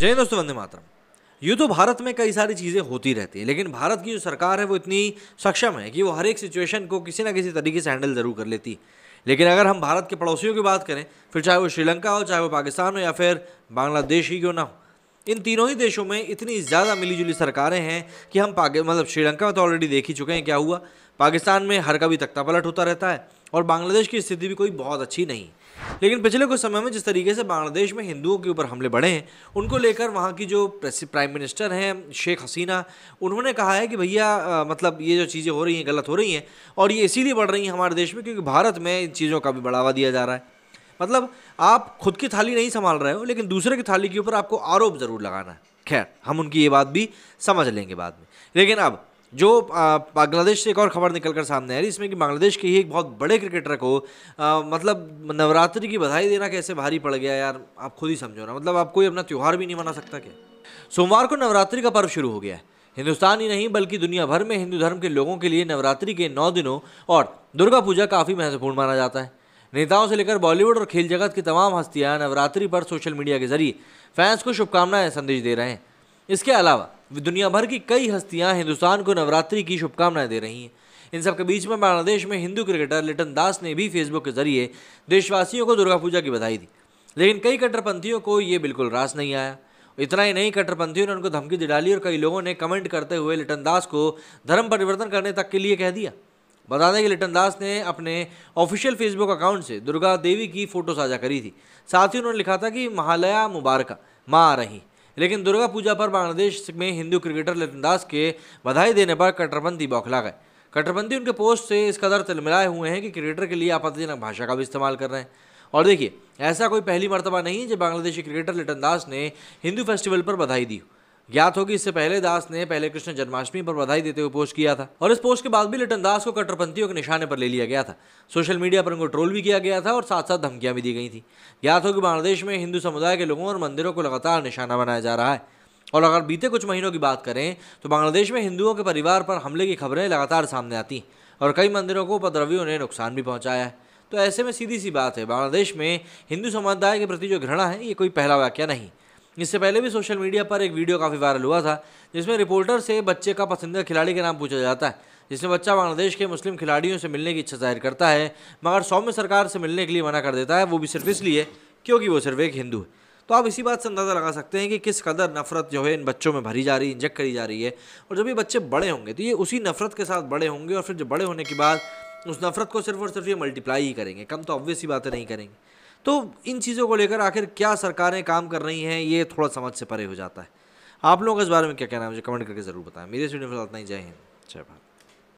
जय दोस्तों वंदे मातरम यूँ तो भारत में कई सारी चीज़ें होती रहती हैं लेकिन भारत की जो सरकार है वो इतनी सक्षम है कि वो हर एक सिचुएशन को किसी ना किसी तरीके से हैंडल ज़रूर कर लेती लेकिन अगर हम भारत के पड़ोसियों की बात करें फिर चाहे वो श्रीलंका हो चाहे वो पाकिस्तान हो या फिर बांग्लादेश ही क्यों ना हो इन तीनों ही देशों में इतनी ज़्यादा मिलीजुली सरकारें हैं कि हम पाकि मतलब श्रीलंका में तो ऑलरेडी देख ही चुके हैं क्या हुआ पाकिस्तान में हर कभी तख्ता पलट होता रहता है और बांग्लादेश की स्थिति भी कोई बहुत अच्छी नहीं लेकिन पिछले कुछ समय में जिस तरीके से बांग्लादेश में हिंदुओं के ऊपर हमले बढ़े हैं उनको लेकर वहाँ की जो प्राइम मिनिस्टर हैं शेख हसीना उन्होंने कहा है कि भैया मतलब ये जो चीज़ें हो रही हैं गलत हो रही हैं और ये इसीलिए बढ़ रही हैं हमारे देश में क्योंकि भारत में इन चीज़ों का भी बढ़ावा दिया जा रहा है मतलब आप खुद की थाली नहीं संभाल रहे हो लेकिन दूसरे की थाली के ऊपर आपको आरोप ज़रूर लगाना है खैर हम उनकी ये बात भी समझ लेंगे बाद में लेकिन अब जो बांग्लादेश से एक और खबर निकल कर सामने आ रही इसमें कि बांग्लादेश के ही एक बहुत बड़े क्रिकेटर को आ, मतलब नवरात्रि की बधाई देना कैसे भारी पड़ गया यार आप खुद ही समझो ना मतलब आप कोई अपना त्यौहार भी नहीं मना सकता क्या सोमवार को नवरात्रि का पर्व शुरू हो गया है हिंदुस्तान ही नहीं बल्कि दुनिया भर में हिंदू धर्म के लोगों के लिए नवरात्रि के नौ दिनों और दुर्गा पूजा काफ़ी महत्वपूर्ण माना जाता है नेताओं से लेकर बॉलीवुड और खेल जगत की तमाम हस्तियां नवरात्रि पर सोशल मीडिया के जरिए फैंस को शुभकामनाएं संदेश दे रहे हैं इसके अलावा दुनिया भर की कई हस्तियां हिंदुस्तान को नवरात्रि की शुभकामनाएं दे रही हैं इन सबके बीच में बांग्लादेश में हिंदू क्रिकेटर लिटन दास ने भी फेसबुक के जरिए देशवासियों को दुर्गा पूजा की बधाई दी लेकिन कई कट्टरपंथियों को ये बिल्कुल रास नहीं आया इतना ही नहीं कट्टरपंथियों ने उनको धमकी दिला ली और कई लोगों ने कमेंट करते हुए लिटन दास को धर्म परिवर्तन करने तक के लिए कह दिया बता दें कि लिटन दास ने अपने ऑफिशियल फेसबुक अकाउंट से दुर्गा देवी की फ़ोटो साझा करी थी साथ ही उन्होंने लिखा था कि महालया मुबारक माँ आ रही लेकिन दुर्गा पूजा पर बांग्लादेश में हिंदू क्रिकेटर लिटन दास के बधाई देने पर कट्टरपंथी बौखला गए कट्टरपंथी उनके पोस्ट से इस कदर तिलमिलाए हुए हैं कि क्रिकेटर के लिए आपत्तिजनक भाषा का भी इस्तेमाल कर रहे हैं और देखिए ऐसा कोई पहली मरतबा नहीं है जब बांग्लादेशी क्रिकेटर लिटन दास ने हिंदू फेस्टिवल पर बधाई दी ज्ञात हो कि इससे पहले दास ने पहले कृष्ण जन्माष्टमी पर बधाई देते हुए पोस्ट किया था और इस पोस्ट के बाद भी लिटन दास को कट्टरपंथियों के निशाने पर ले लिया गया था सोशल मीडिया पर उनको ट्रोल भी किया गया था और साथ साथ धमकियां भी दी गई थी ज्ञात हो कि बांग्लादेश में हिंदू समुदाय के लोगों और मंदिरों को लगातार निशाना बनाया जा रहा है और अगर बीते कुछ महीनों की बात करें तो बांग्लादेश में हिंदुओं के परिवार पर हमले की खबरें लगातार सामने आती हैं और कई मंदिरों को उपद्रवियों ने नुकसान भी पहुंचाया है तो ऐसे में सीधी सी बात है बांग्लादेश में हिंदू समुदाय के प्रति जो घृणा है ये कोई पहला वाक्य नहीं इससे पहले भी सोशल मीडिया पर एक वीडियो काफ़ी वायरल हुआ था जिसमें रिपोर्टर से बच्चे का पसंदीदा खिलाड़ी का नाम पूछा जाता है जिसमें बच्चा बांग्लादेश के मुस्लिम खिलाड़ियों से मिलने की इच्छा जाहिर करता है मगर सौम्य सरकार से मिलने के लिए मना कर देता है वो भी सिर्फ इसलिए क्योंकि वो सिर्फ एक हिंदू है तो आप इसी बात से अंदाज़ा लगा सकते हैं कि किस कदर नफरत जो है इन बच्चों में भरी जा रही है इंजेक्ट करी जा रही है और जब ये बच्चे बड़े होंगे तो ये उसी नफरत के साथ बड़े होंगे और फिर जब बड़े होने के बाद उस नफरत को सिर्फ और सिर्फ ये मल्टीप्लाई ही करेंगे कम तो ऑब्वियस ही बातें नहीं करेंगे तो इन चीज़ों को लेकर आखिर क्या सरकारें काम कर रही हैं ये थोड़ा समझ से परे हो जाता है आप लोगों का इस बारे में क्या कहना है मुझे कमेंट करके ज़रूर बताएं मेरे इस वीडियो में बताते ही जय हिंद जय भारत